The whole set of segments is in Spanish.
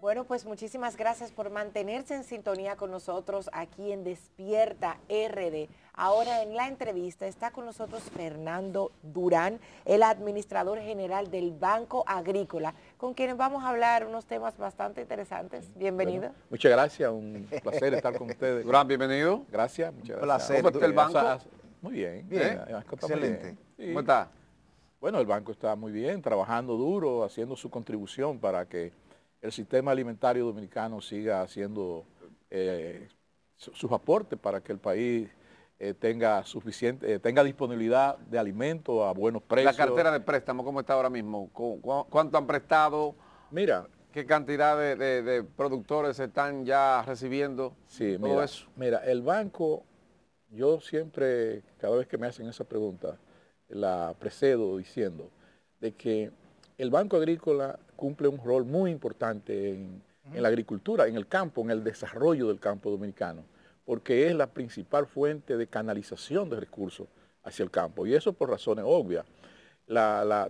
Bueno, pues muchísimas gracias por mantenerse en sintonía con nosotros aquí en Despierta RD. Ahora en la entrevista está con nosotros Fernando Durán, el administrador general del Banco Agrícola, con quien vamos a hablar unos temas bastante interesantes. Bienvenido. muchas gracias, un placer estar con ustedes. Durán, bienvenido. Gracias, muchas un placer. ¿Cómo está el banco? muy bien. Eh, excelente. ¿Cómo está? Bueno, el banco está muy bien, trabajando duro, haciendo su contribución para que el sistema alimentario dominicano siga haciendo eh, sus aportes para que el país eh, tenga suficiente, eh, tenga disponibilidad de alimentos a buenos precios. La cartera de préstamo, ¿cómo está ahora mismo? ¿Cuánto han prestado? Mira. ¿Qué cantidad de, productores se productores están ya recibiendo? Sí, todo eso. Mira, el banco, yo siempre, cada vez que me hacen esa pregunta, la precedo diciendo de que el Banco Agrícola cumple un rol muy importante en, la agricultura, en el campo, en el desarrollo del campo dominicano, porque es la principal fuente de canalización de recursos hacia el campo, y eso por razones obvias.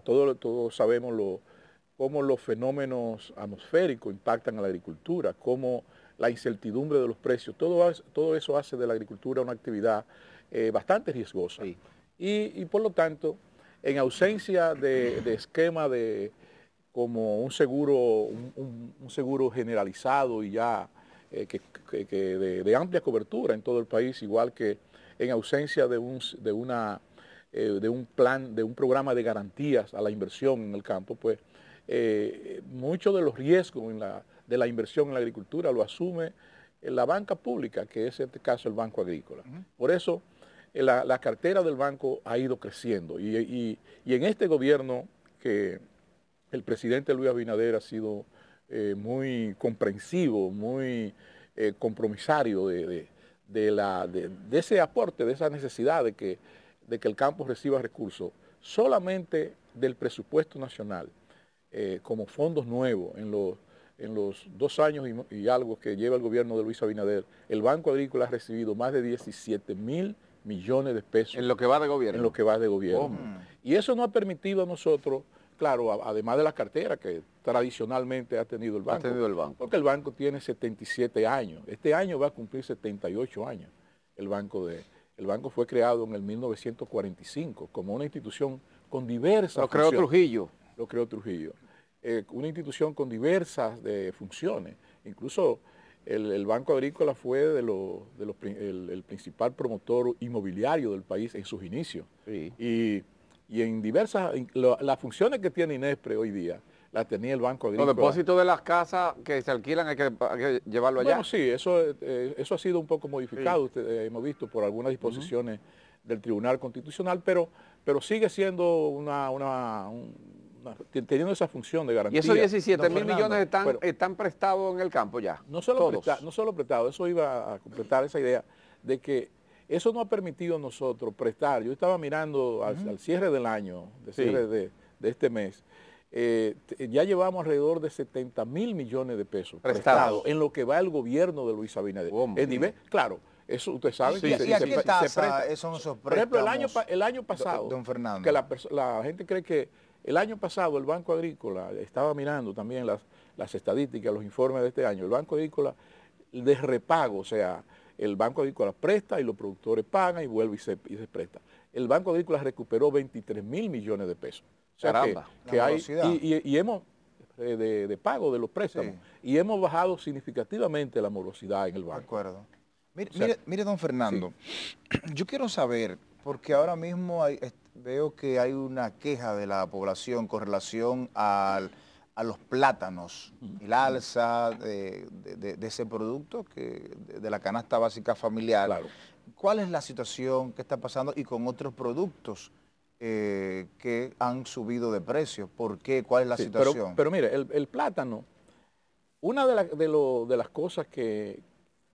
Todos sabemos lo, cómo los fenómenos atmosféricos impactan a la agricultura, cómo la incertidumbre de los precios, todo, eso hace de la agricultura una actividad eh, bastante riesgosa. Y, por lo tanto, en ausencia de esquema de, como un seguro, un, seguro generalizado y ya eh, que, de, amplia cobertura en todo el país, igual que en ausencia de un, de, una, eh, de un plan, de un programa de garantías a la inversión en el campo, pues eh, muchos de los riesgos en la, de la inversión en la agricultura lo asume la banca pública, que es en este caso el Banco Agrícola. Por eso la, cartera del banco ha ido creciendo y en este gobierno que el presidente Luis Abinader ha sido eh, muy comprensivo, muy eh, compromisario de, de, la, de, ese aporte, de esa necesidad de que, de que el campo reciba recursos solamente del presupuesto nacional, eh, como fondos nuevos en los, en los dos años y, algo que lleva el gobierno de Luis Abinader, el Banco Agrícola ha recibido más de 17 mil millones de pesos. En lo que va de gobierno. En lo que va de gobierno. Oh, mm. Y eso no ha permitido a nosotros claro, además de la cartera que tradicionalmente ha tenido el banco. Ha tenido el banco. Porque el banco tiene 77 años. Este año va a cumplir 78 años. El banco, de, el banco fue creado en el 1945 como una institución con diversas... Lo creó Trujillo. Lo creó Trujillo. Eh, una institución con diversas eh, funciones. Incluso el, Banco Agrícola fue de el, principal promotor inmobiliario del país en sus inicios. Y y en diversas, las funciones que tiene Inespre hoy día, las tenía el Banco Agrícola. Los depósitos de las casas que se alquilan hay que, llevarlo allá. Bueno, sí, eso, eh, eso ha sido un poco modificado, eh, hemos visto por algunas disposiciones del Tribunal Constitucional, pero, pero sigue siendo una, teniendo esa función de garantía. Y esos 17 mil millones están, están prestados en el campo ya. No solo, no solo prestados, eso iba a completar esa idea de que eso no ha permitido a nosotros prestar, yo estaba mirando al, cierre del año, de cierre de, este mes, eh, ya llevamos alrededor de 70 mil millones de pesos prestados en lo que va el gobierno de Luis Abinader. de claro, eso usted sabe. que son Por ejemplo, el año, el año pasado, que la, gente cree que el año pasado el Banco Agrícola, estaba mirando también las, las estadísticas, los informes de este año, el Banco Agrícola de repago, o sea, el Banco Agrícola presta y los productores pagan y vuelve y se, presta. El Banco Agrícola recuperó 23 mil millones de pesos. Caramba, que, hay, y, hemos eh, de, pago de los préstamos y hemos bajado significativamente la morosidad en el banco. De acuerdo. Mire, mire, don Fernando, yo quiero saber, porque ahora mismo veo que hay una queja de la población con relación al a los plátanos, el alza de, ese producto que, de la canasta básica familiar. ¿Cuál es la situación que está pasando y con otros productos eh, que han subido de precio? ¿Por qué? ¿Cuál es la situación? Pero, mire, el, plátano, una de, las cosas que,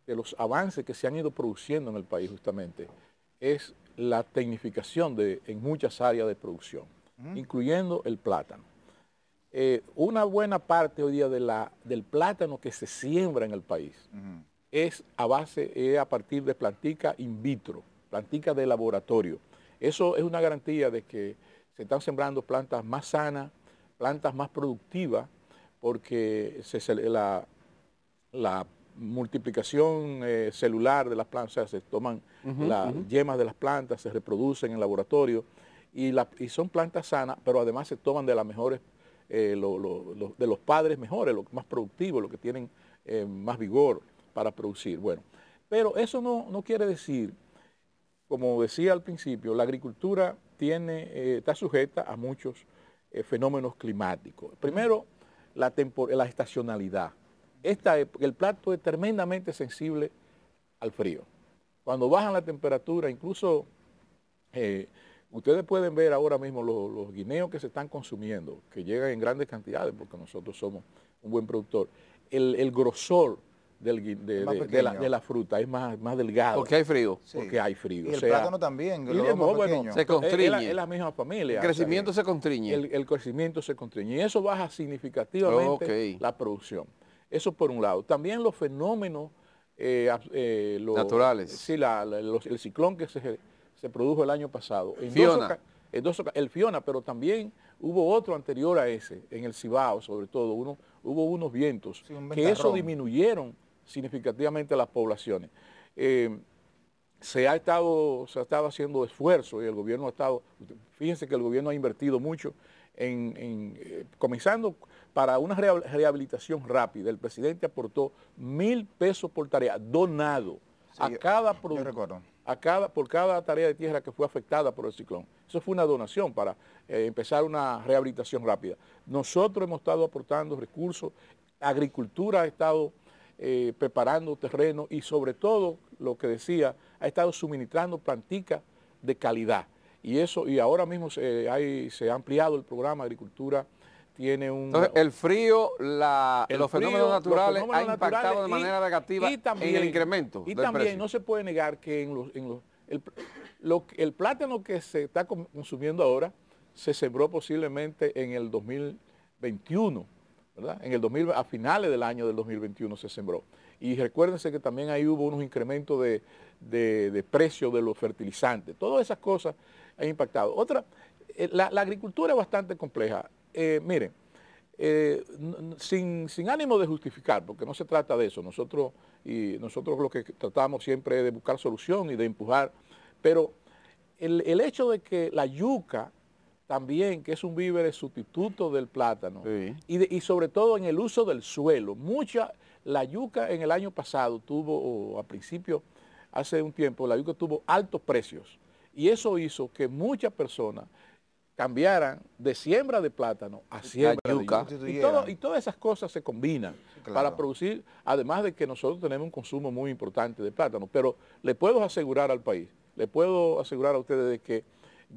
de los avances que se han ido produciendo en el país justamente, es la tecnificación de, en muchas áreas de producción, incluyendo el plátano. Eh, una buena parte hoy día del plátano que se siembra en el país es a base, a partir de plantica in vitro, plantica de laboratorio. Eso es una garantía de que se están sembrando plantas más sanas, plantas más productivas, porque la, multiplicación eh, celular de las plantas, se toman las yemas de las plantas, se reproducen en laboratorio y, y, son plantas sanas, pero además se toman de las mejores eh, de los padres mejores, los más productivos, lo que tienen eh, más vigor para producir. Bueno, pero eso no, quiere decir, como decía al principio, la agricultura tiene, eh, está sujeta a muchos fenómenos climáticos. Primero, la, la estacionalidad. el plato es tremendamente sensible al frío. Cuando bajan la temperatura, incluso Ustedes pueden ver ahora mismo los, guineos que se están consumiendo, que llegan en grandes cantidades, porque nosotros somos un buen productor. El, grosor de, la, fruta es más, más delgado. Porque hay frío. Porque hay frío. el plátano también. Y bueno, se constriñe. Es la, es, la, misma familia. El crecimiento se constriñe. El, crecimiento se constriñe. Y eso baja significativamente la producción. Eso por un lado. También los fenómenos eh, eh, naturales. Sí, el ciclón que se se produjo el año pasado. En Fiona. el Fiona, pero también hubo otro anterior a ese, en el Cibao sobre todo, uno, hubo unos vientos que eso disminuyeron significativamente las poblaciones. Eh, se ha estado se ha estado haciendo esfuerzo y el gobierno ha estado, fíjense que el gobierno ha invertido mucho en, eh, comenzando para una rehabilitación rápida. El presidente aportó mil pesos por tarea donado a cada producto por cada tarea de tierra que fue afectada por el ciclón. Eso fue una donación para eh, empezar una rehabilitación rápida. Nosotros hemos estado aportando recursos, agricultura ha estado eh, preparando terreno y sobre todo, lo que decía, ha estado suministrando planticas de calidad. Y eso, y ahora mismo se, eh, se ha ampliado el programa de Agricultura tiene un... el frío, los fenómenos naturales han impactado de manera negativa y en el incremento. Y también no se puede negar que en los, en el, plátano que se está consumiendo ahora se sembró posiblemente en el 2021, En el 2000, a finales del año del 2021 se sembró. Y recuérdense que también ahí hubo unos incrementos de, de, de precio de los fertilizantes. Todas esas cosas han impactado. Otra, eh, la, la agricultura es bastante compleja eh, miren, eh, sin, ánimo de justificar, porque no se trata de eso, nosotros, y nosotros lo que tratamos siempre es de buscar solución y de empujar, pero el, hecho de que la yuca también, que es un víver sustituto del plátano, y, sobre todo en el uso del suelo, mucha, la yuca en el año pasado tuvo, o a principio, hace un tiempo, la yuca tuvo altos precios, y eso hizo que muchas personas cambiaran de siembra de plátano a siembra de yuca. Y, todas esas cosas se combinan para producir, además de que nosotros tenemos un consumo muy importante de plátano, pero le puedo asegurar al país, le puedo asegurar a ustedes de que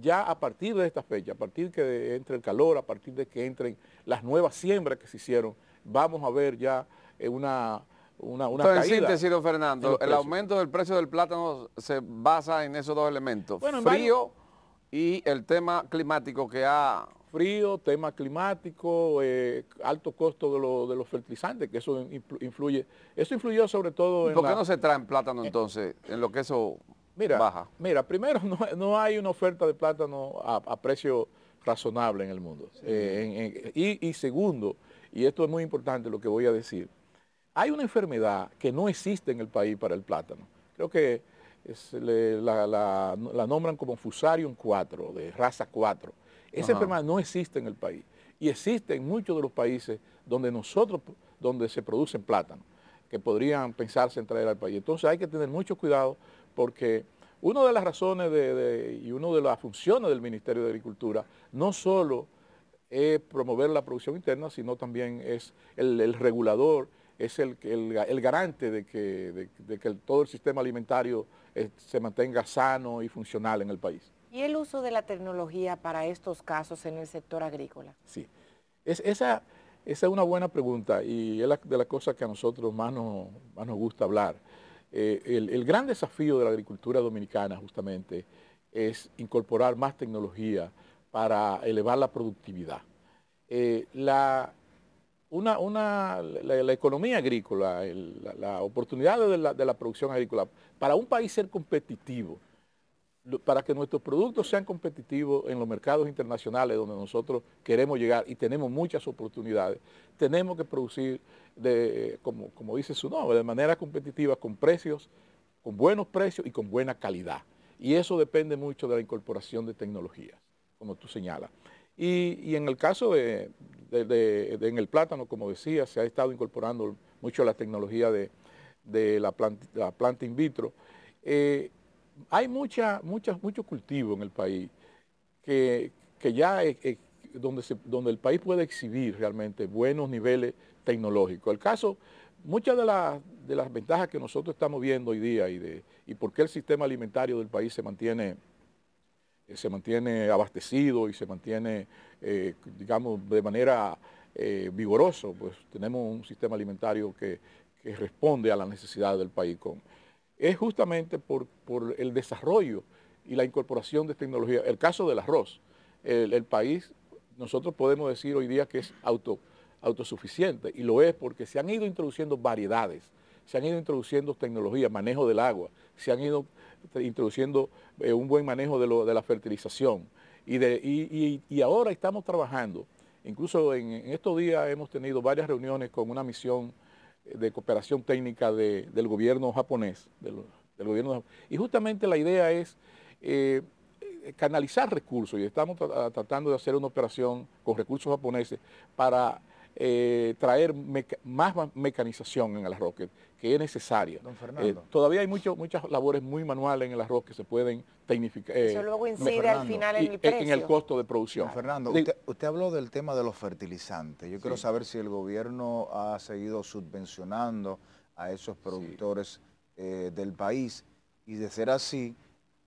ya a partir de esta fecha, a partir que entre el calor, a partir de que entren las nuevas siembras que se hicieron, vamos a ver ya eh, una una, una caída en síntesis, Fernando, el aumento del precio del plátano se basa en esos dos elementos, frío y el tema climático que ha... Frío, tema climático, eh, alto costo de, los fertilizantes, que eso influye. Eso influyó sobre todo en ¿Por qué no se traen plátano entonces, en lo que eso baja? Mira, primero no, hay una oferta de plátano a, precio razonable en el mundo. Eh, y, y segundo, y esto es muy importante lo que voy a decir, hay una enfermedad que no existe en el país para el plátano. Creo que la, nombran como Fusarium 4, de raza 4. Esa enfermedad no existe en el país y existe en muchos de los países donde nosotros, donde se producen plátanos, que podrían pensarse en traer al país. Entonces hay que tener mucho cuidado porque una de las razones de, y una de las funciones del Ministerio de Agricultura no solo es promover la producción interna, sino también es el regulador es el, garante de que, que todo el sistema alimentario se mantenga sano y funcional en el país. ¿Y el uso de la tecnología para estos casos en el sector agrícola? Sí, es, esa, es una buena pregunta y es la, de las cosas que a nosotros más, nos gusta hablar. Eh, el, gran desafío de la agricultura dominicana justamente es incorporar más tecnología para elevar la productividad. Eh, la, la, economía agrícola, la, oportunidad de la, producción agrícola, para un país ser competitivo, para que nuestros productos sean competitivos en los mercados internacionales donde nosotros queremos llegar y tenemos muchas oportunidades, tenemos que producir, como, como dice su nombre, de manera competitiva, con precios, con buenos precios y con buena calidad. Y eso depende mucho de la incorporación de tecnologías, como tú señalas. Y, en el caso de, en el plátano, como decía, se ha estado incorporando mucho la tecnología de, la planta, in vitro. Eh, hay mucha, cultivos mucho cultivo en el país que, ya eh, eh, donde, donde el país puede exhibir realmente buenos niveles tecnológicos. El caso, muchas de, de las ventajas que nosotros estamos viendo hoy día y, de, y por qué el sistema alimentario del país se mantiene eh, se mantiene abastecido y se mantiene, eh, digamos, de manera eh, vigorosa, pues tenemos un sistema alimentario que, responde a las necesidades del país. es justamente por, el desarrollo y la incorporación de tecnología. El caso del arroz, el, el país, nosotros podemos decir hoy día que es auto, autosuficiente y lo es porque se han ido introduciendo variedades, se han ido introduciendo tecnologías, manejo del agua, se han ido introduciendo eh, un buen manejo de, la fertilización. Y, de, ahora estamos trabajando. Incluso en, estos días hemos tenido varias reuniones con una misión eh, de cooperación técnica del gobierno japonés. Del, gobierno, y justamente la idea es eh, canalizar recursos y estamos tratando de hacer una operación con recursos japoneses para eh, traer más mecanización en el arroz, que, es necesaria. Don eh, Fernando. todavía hay muchas labores muy manuales en el arroz que se pueden tecnificar. Eh, Eso luego incide al final en el costo de producción. Don Fernando, usted, habló del tema de los fertilizantes. Yo quiero saber si el gobierno ha seguido subvencionando a esos productores del país y de ser así,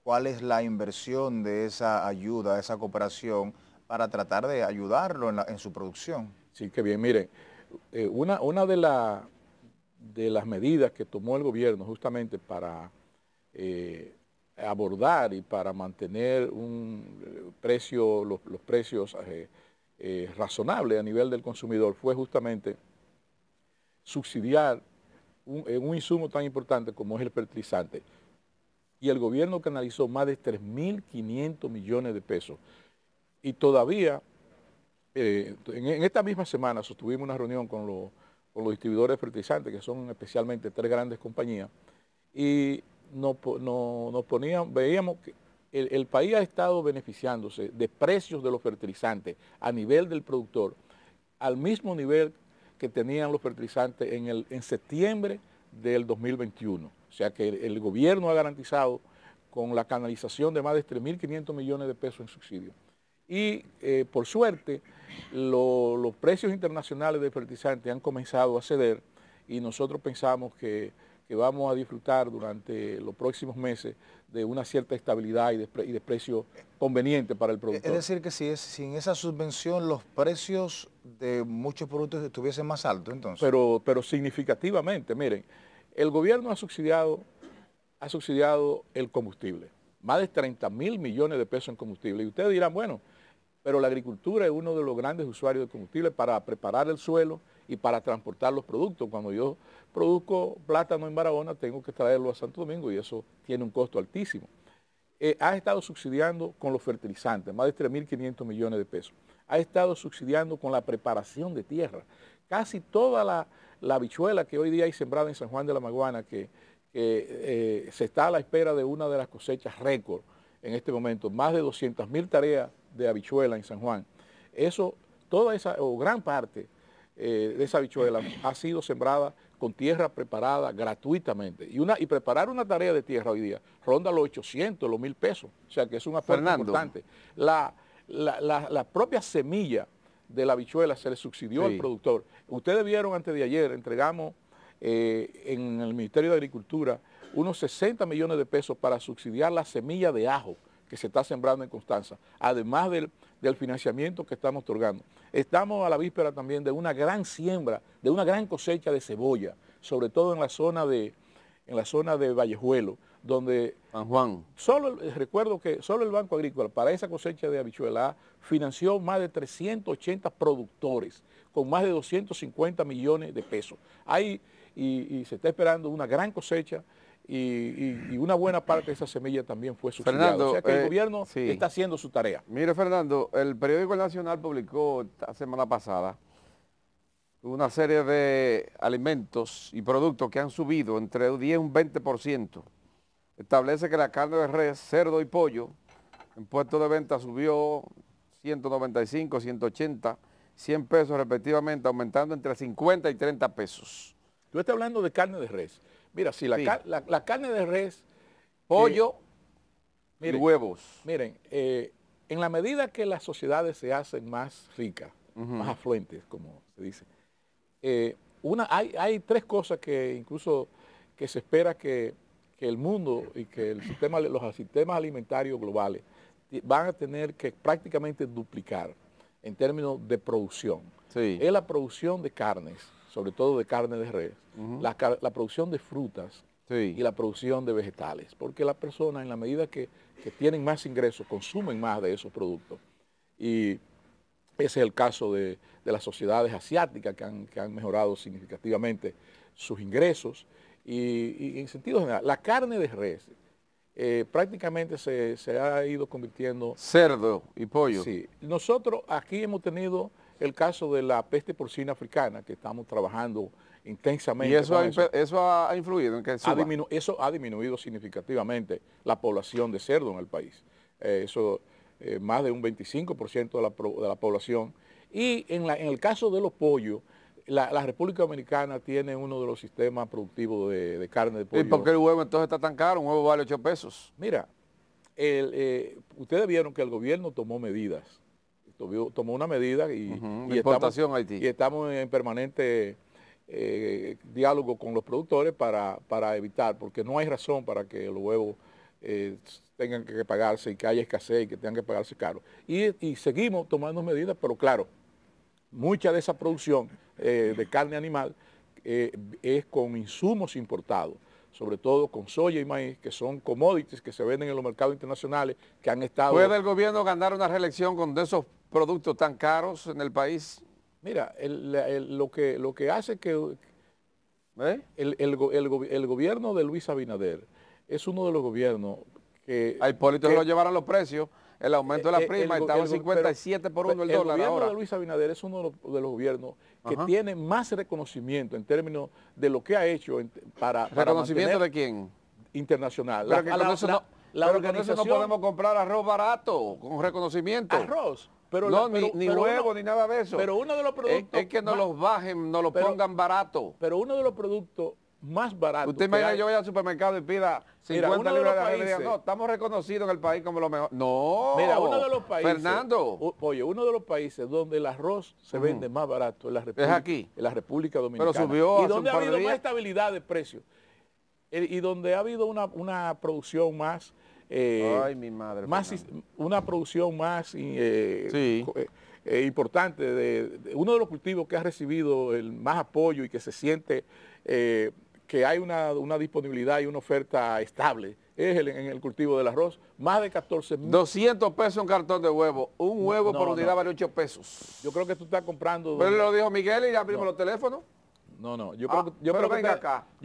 ¿cuál es la inversión de esa ayuda, de esa cooperación? para tratar de ayudarlo en, su producción. Sí, que bien. Mire, eh, una, una de, de las medidas que tomó el gobierno justamente para eh, abordar y para mantener un eh, precio, los, precios razonables a nivel del consumidor fue justamente subsidiar un, un, insumo tan importante como es el fertilizante. Y el gobierno canalizó más de 3.500 millones de pesos y todavía, eh, en, esta misma semana sostuvimos una reunión con, los distribuidores de fertilizantes, que son especialmente tres grandes compañías, y nos, veíamos que el, país ha estado beneficiándose de precios de los fertilizantes a nivel del productor, al mismo nivel que tenían los fertilizantes en, el, en septiembre del 2021. O sea que el, gobierno ha garantizado con la canalización de más de 3.500 millones de pesos en subsidios y eh, por suerte los precios internacionales de fertilizantes han comenzado a ceder y nosotros pensamos que, vamos a disfrutar durante los próximos meses de una cierta estabilidad y de, y de precio conveniente para el productor. Es decir, que si, sin esa subvención los precios de muchos productos estuviesen más altos entonces. Pero, pero significativamente, miren, el gobierno ha subsidiado, ha subsidiado el combustible, más de 30 mil millones de pesos en combustible. Y ustedes dirán, bueno, pero la agricultura es uno de los grandes usuarios de combustible para preparar el suelo y para transportar los productos. Cuando yo produzco plátano en Barahona, tengo que traerlo a Santo Domingo y eso tiene un costo altísimo. Eh, ha estado subsidiando con los fertilizantes, más de 3.500 millones de pesos. Ha estado subsidiando con la preparación de tierra. Casi toda la, la bichuela que hoy día hay sembrada en San Juan de la Maguana, que, eh, se está a la espera de una de las cosechas récord, en este momento más de 200.000 tareas de habichuela en San Juan. Eso, toda esa, o gran parte eh, de esa habichuela ha sido sembrada con tierra preparada gratuitamente. Y, una, y preparar una tarea de tierra hoy día ronda los 800, los mil pesos. O sea que es un aporte importante. La, propia semilla de la habichuela se le subsidió al productor. Ustedes vieron antes de ayer, entregamos eh, en el Ministerio de Agricultura unos 60 millones de pesos para subsidiar la semilla de ajo que se está sembrando en Constanza, además del, financiamiento que estamos otorgando. Estamos a la víspera también de una gran siembra, de una gran cosecha de cebolla, sobre todo en la zona de, en la zona de Vallejuelo, donde San Juan. Solo eh, recuerdo que solo el Banco Agrícola para esa cosecha de habichuela financió más de 380 productores con más de 250 millones de pesos. Ahí y se está esperando una gran cosecha y, una buena parte de esa semilla también fue subsidiada. Fernando, o sea que el eh, gobierno está haciendo su tarea. Mire, Fernando, el periódico Nacional publicó la semana pasada una serie de alimentos y productos que han subido entre un 10 y un 20%. Establece que la carne de res, cerdo y pollo en puesto de venta subió 195, 180, 100 pesos respectivamente, aumentando entre 50 y 30 pesos. Tú estás hablando de carne de res. Mira, si la, carne de res, pollo y huevos. Miren, eh, en la medida que las sociedades se hacen más ricas, más afluentes, como se dice, eh, una, hay, tres cosas que incluso que se espera que, el mundo y que los sistemas alimentarios globales van a tener que prácticamente duplicar en términos de producción. Es la producción de carnes sobre todo de carne de res, la, producción de frutas y la producción de vegetales, porque las personas en la medida que, que, tienen más ingresos consumen más de esos productos. Y ese es el caso de, las sociedades asiáticas que han, mejorado significativamente sus ingresos. Y, en sentido general, la carne de res eh, prácticamente se, se ha ido convirtiendo... Cerdo y pollo. Sí, nosotros aquí hemos tenido el caso de la peste porcina africana, que estamos trabajando intensamente. ¿Y eso, ha, influido en que ha Eso ha disminuido significativamente la población de cerdo en el país. Eh, eso, eh, más de un 25% de la, de la, población. Y en, el caso de los pollos, la, República Dominicana tiene uno de los sistemas productivos de, carne de pollo. ¿Y por qué el huevo entonces está tan caro? Un huevo vale 8 pesos. Mira, eh, ustedes vieron que el gobierno tomó medidas tomó una medida y, y estamos, en permanente eh, diálogo con los productores para, evitar, porque no hay razón para que los huevos eh, tengan que pagarse y que haya escasez y que tengan que pagarse caro. Y, seguimos tomando medidas, pero claro, mucha de esa producción eh, de carne animal es con insumos importados sobre todo con soya y maíz, que son commodities que se venden en los mercados internacionales, que han estado... ¿Puede el gobierno ganar una reelección con de esos productos tan caros en el país? Mira, lo, que, lo que hace que ¿eh? el, gobierno de Luis Abinader es uno de los gobiernos que... A ah, Hipólito que, lo llevaron los precios, el aumento de la eh, eh, prima estaba en 57 por uno el dólar El gobierno de Luis Abinader es uno de los, gobiernos que tiene más reconocimiento en términos de lo que ha hecho para, ¿Reconocimiento de quién? Internacional. Pero que no, no podemos comprar arroz barato, con reconocimiento. Arroz. Pero no, ni, huevo, ni nada de eso. Pero uno de los productos... Es, que no los bajen, no los pongan barato. Pero uno de los productos más baratos. Usted imagina, hay, yo voy al supermercado y pida 50 mira, libras de, países, no, estamos reconocidos en el país como lo mejor. No, mira, uno de los países... Fernando. oye, uno de los países donde el arroz se vende más barato en la República, es aquí. En la República Dominicana. Pero subió Y donde ha habido más estabilidad de precios. Eh, y donde ha habido una, una producción más eh, Ay, mi madre, más una producción más eh, eh, importante, de, uno de los cultivos que ha recibido el más apoyo y que se siente que hay una, disponibilidad y una oferta estable es el, en el cultivo del arroz, más de 14 mil. 200 pesos un cartón de huevo, un huevo por unidad vale 8 pesos. Yo creo que tú estás comprando... Pero lo dijo Miguel y ya abrimos los teléfonos. No, no. Yo ah, creo, que Yo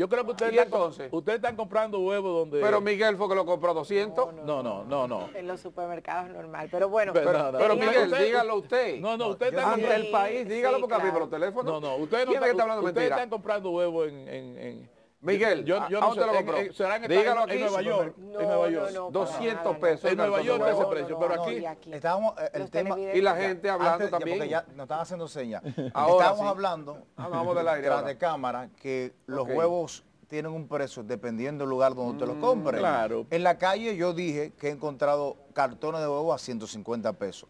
creo que ustedes están, entonces? Ustedes están comprando huevos donde... Pero Miguel fue que lo compró 200. No, no, no, no. En los supermercados normal. Pero bueno. Pero, Miguel, dígalo usted. No, no, usted está... Ante el país, dígalo porque a mí por los teléfonos. No, no, Usted no está, está ustedes están comprando huevos en, en, en Miguel, yo, no te lo compré. En, en, en, Nueva York? en Nueva York. 200 pesos. En Nueva York ese precio, pero aquí, eh, el tema... Y la gente hablando también. Porque ya nos están haciendo señas. Estamos hablando, hablamos ah, del aire, tras de cámara, que los huevos tienen un precio dependiendo del lugar donde usted te los mm, compre. En la calle yo dije que he encontrado cartones de huevos a 150 pesos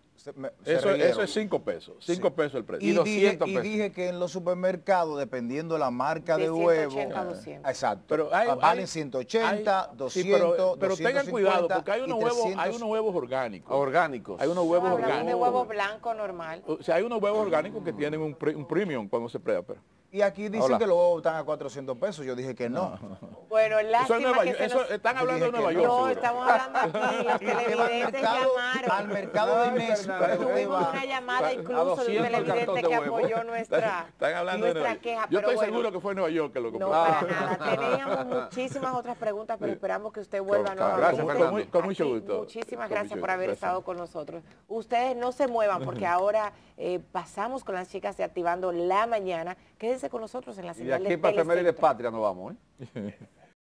eso, eso, es 5 pesos, 5 pesos el precio. Y, 200 dije, pesos. Y dije que en los supermercados, dependiendo la marca de, huevo. Exacto. Pero hay, valen 180, 200, sí, pero, pero tengan cuidado, porque hay unos, huevos, hay unos huevos orgánicos. Orgánicos. Hay unos huevos ah, orgánicos. de huevo blanco normal. O sea, hay unos huevos orgánicos que tienen un, un premium cuando se prueba. Pero. Y aquí dicen que lo están a 400 pesos. Yo dije que no. Bueno, la que nos... Están hablando de Nueva York. No, estamos hablando aquí. Los televidentes llamaron. Al mercado de Inés. Tuvimos una llamada incluso de un televidente que apoyó nuestra, están hablando nuestra queja. Yo estoy seguro que fue Nueva York que lo compró. No, para nada. Teníamos muchísimas otras preguntas, pero esperamos que usted vuelva con, nuevamente. Gracias, con, mucho gusto. muchísimas gracias por haber estado con nosotros. Ustedes no se muevan porque ahora eh, pasamos con las chicas de Activando la Mañana Quédense con nosotros en la señal Y aquí para y de patria nos vamos, ¿eh?